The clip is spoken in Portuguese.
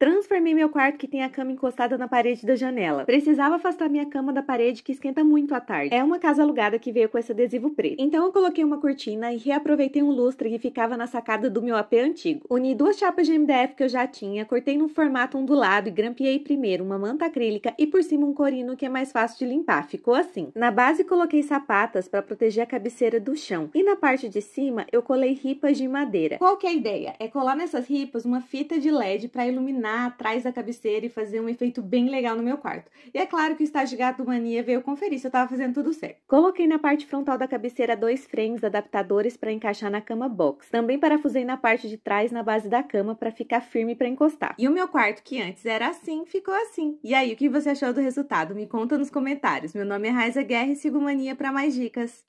Transformei meu quarto que tem a cama encostada na parede da janela. Precisava afastar minha cama da parede que esquenta muito à tarde. É uma casa alugada que veio com esse adesivo preto. Então eu coloquei uma cortina e reaproveitei um lustre que ficava na sacada do meu AP antigo. Uni duas chapas de MDF que eu já tinha, cortei num formato ondulado e grampeei primeiro uma manta acrílica e por cima um corino que é mais fácil de limpar. Ficou assim. Na base coloquei sapatas para proteger a cabeceira do chão e na parte de cima eu colei ripas de madeira. Qual que é a ideia? É colar nessas ripas uma fita de LED para iluminar atrás da cabeceira e fazer um efeito bem legal no meu quarto. E é claro que o estágio gato mania veio conferir se eu estava fazendo tudo certo. Coloquei na parte frontal da cabeceira dois frames adaptadores para encaixar na cama box. Também parafusei na parte de trás na base da cama para ficar firme para encostar. E o meu quarto que antes era assim, ficou assim. E aí, o que você achou do resultado? Me conta nos comentários. Meu nome é Raiza Guerra e sigo Mania para mais dicas.